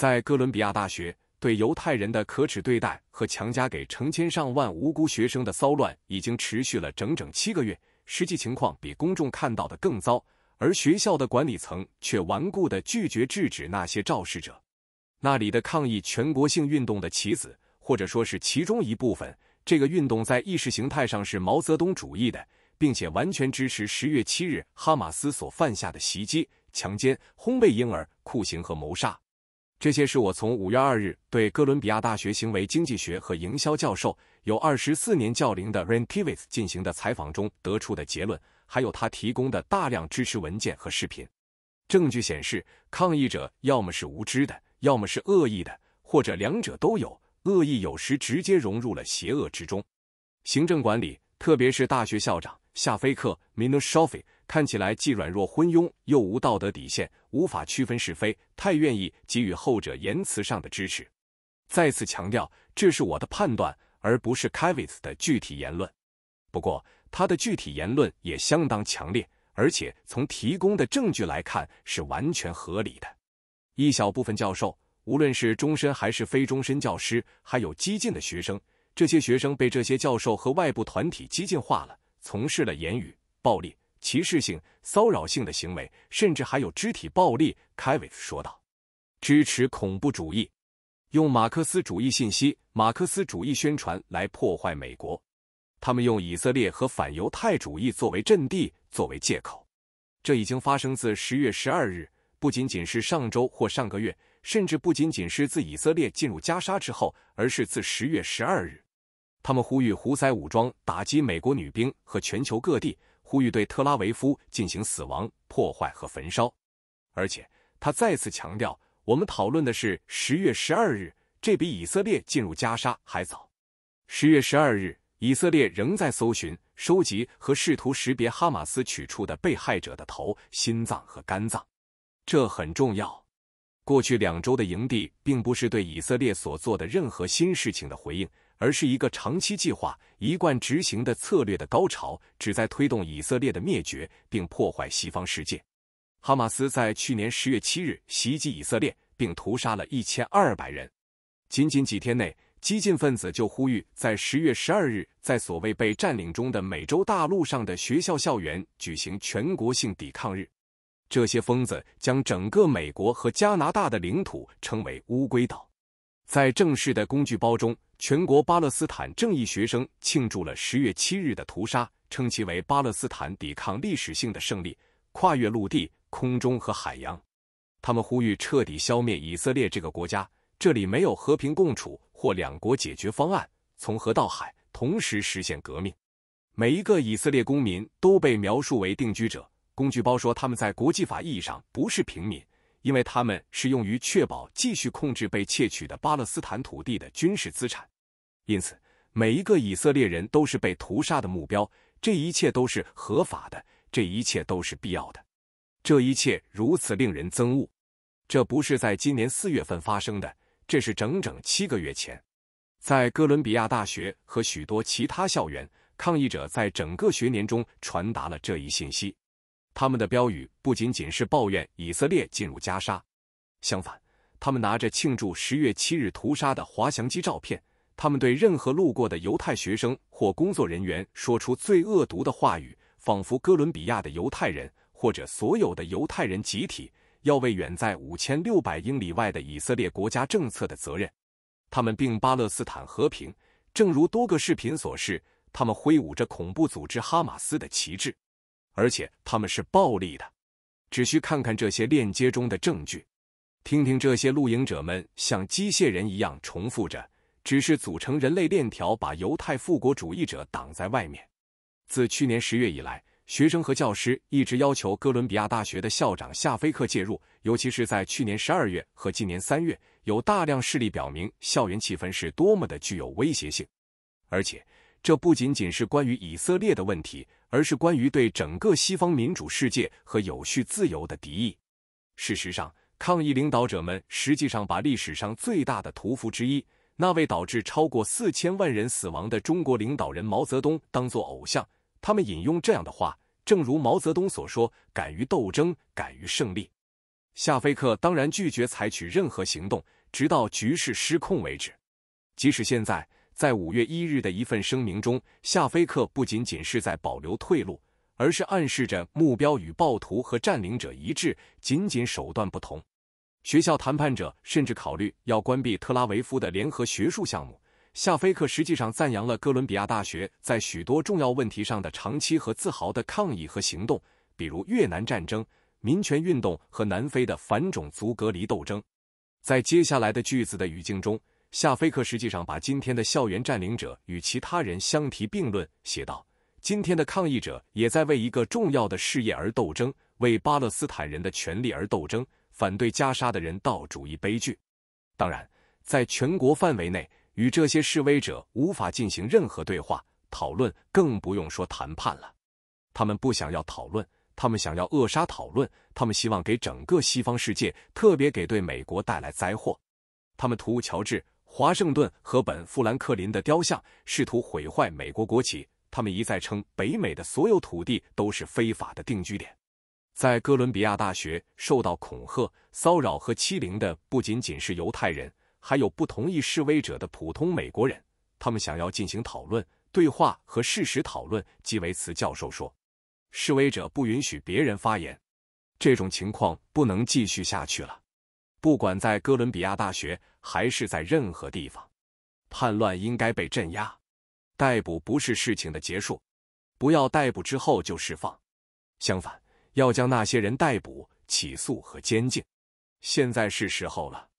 在哥伦比亚大学对犹太人的可耻对待和强加给成千上万无辜学生的骚乱已经持续了整整七个月。实际情况比公众看到的更糟，而学校的管理层却顽固的拒绝制止那些肇事者。那里的抗议全国性运动的棋子，或者说是其中一部分，这个运动在意识形态上是毛泽东主义的，并且完全支持十月七日哈马斯所犯下的袭击、强奸、烘焙婴儿、酷刑和谋杀。这些是我从五月二日对哥伦比亚大学行为经济学和营销教授、有二十四年教龄的 Ran k i v i s 进行的采访中得出的结论，还有他提供的大量支持文件和视频。证据显示，抗议者要么是无知的，要么是恶意的，或者两者都有。恶意有时直接融入了邪恶之中。行政管理。特别是大学校长夏菲克 m i n u s h o f i 看起来既软弱昏庸，又无道德底线，无法区分是非，太愿意给予后者言辞上的支持。再次强调，这是我的判断，而不是 k a v i t s 的具体言论。不过，他的具体言论也相当强烈，而且从提供的证据来看是完全合理的。一小部分教授，无论是终身还是非终身教师，还有激进的学生。这些学生被这些教授和外部团体激进化了，从事了言语暴力、歧视性、骚扰性的行为，甚至还有肢体暴力。凯维斯说道：“支持恐怖主义，用马克思主义信息、马克思主义宣传来破坏美国。他们用以色列和反犹太主义作为阵地，作为借口。这已经发生自十月十二日。”不仅仅是上周或上个月，甚至不仅仅是自以色列进入加沙之后，而是自十月十二日，他们呼吁胡塞武装打击美国女兵和全球各地，呼吁对特拉维夫进行死亡、破坏和焚烧。而且，他再次强调，我们讨论的是十月十二日，这比以色列进入加沙还早。十月十二日，以色列仍在搜寻、收集和试图识别哈马斯取出的被害者的头、心脏和肝脏。这很重要。过去两周的营地并不是对以色列所做的任何新事情的回应，而是一个长期计划一贯执行的策略的高潮，旨在推动以色列的灭绝并破坏西方世界。哈马斯在去年十月七日袭击以色列，并屠杀了一千二百人。仅仅几天内，激进分子就呼吁在十月十二日在所谓被占领中的美洲大陆上的学校校园举行全国性抵抗日。这些疯子将整个美国和加拿大的领土称为乌龟岛。在正式的工具包中，全国巴勒斯坦正义学生庆祝了十月七日的屠杀，称其为巴勒斯坦抵抗历史性的胜利，跨越陆地、空中和海洋。他们呼吁彻底消灭以色列这个国家，这里没有和平共处或两国解决方案，从河到海，同时实现革命。每一个以色列公民都被描述为定居者。工具包说，他们在国际法意义上不是平民，因为他们是用于确保继续控制被窃取的巴勒斯坦土地的军事资产。因此，每一个以色列人都是被屠杀的目标。这一切都是合法的，这一切都是必要的。这一切如此令人憎恶。这不是在今年四月份发生的，这是整整七个月前。在哥伦比亚大学和许多其他校园，抗议者在整个学年中传达了这一信息。他们的标语不仅仅是抱怨以色列进入加沙，相反，他们拿着庆祝十月七日屠杀的滑翔机照片。他们对任何路过的犹太学生或工作人员说出最恶毒的话语，仿佛哥伦比亚的犹太人或者所有的犹太人集体要为远在五千六百英里外的以色列国家政策的责任。他们并巴勒斯坦和平，正如多个视频所示，他们挥舞着恐怖组织哈马斯的旗帜。而且他们是暴力的，只需看看这些链接中的证据，听听这些露营者们像机械人一样重复着，只是组成人类链条，把犹太复国主义者挡在外面。自去年十月以来，学生和教师一直要求哥伦比亚大学的校长夏菲克介入，尤其是在去年十二月和今年三月，有大量事例表明校园气氛是多么的具有威胁性，而且。这不仅仅是关于以色列的问题，而是关于对整个西方民主世界和有序自由的敌意。事实上，抗议领导者们实际上把历史上最大的屠夫之一——那位导致超过四千万人死亡的中国领导人毛泽东——当作偶像。他们引用这样的话：“正如毛泽东所说，敢于斗争，敢于胜利。”夏菲克当然拒绝采取任何行动，直到局势失控为止。即使现在。在五月一日的一份声明中，夏菲克不仅仅是在保留退路，而是暗示着目标与暴徒和占领者一致，仅仅手段不同。学校谈判者甚至考虑要关闭特拉维夫的联合学术项目。夏菲克实际上赞扬了哥伦比亚大学在许多重要问题上的长期和自豪的抗议和行动，比如越南战争、民权运动和南非的反种族隔离斗争。在接下来的句子的语境中。夏菲克实际上把今天的校园占领者与其他人相提并论，写道：“今天的抗议者也在为一个重要的事业而斗争，为巴勒斯坦人的权利而斗争，反对加沙的人道主义悲剧。当然，在全国范围内，与这些示威者无法进行任何对话、讨论，更不用说谈判了。他们不想要讨论，他们想要扼杀讨论，他们希望给整个西方世界，特别给对美国带来灾祸。他们屠乔治。”华盛顿和本·富兰克林的雕像，试图毁坏美国国旗。他们一再称北美的所有土地都是非法的定居点。在哥伦比亚大学受到恐吓、骚扰和欺凌的不仅仅是犹太人，还有不同意示威者的普通美国人。他们想要进行讨论、对话和事实讨论，基维茨教授说：“示威者不允许别人发言，这种情况不能继续下去了。不管在哥伦比亚大学。”还是在任何地方，叛乱应该被镇压。逮捕不是事情的结束，不要逮捕之后就释放，相反，要将那些人逮捕、起诉和监禁。现在是时候了。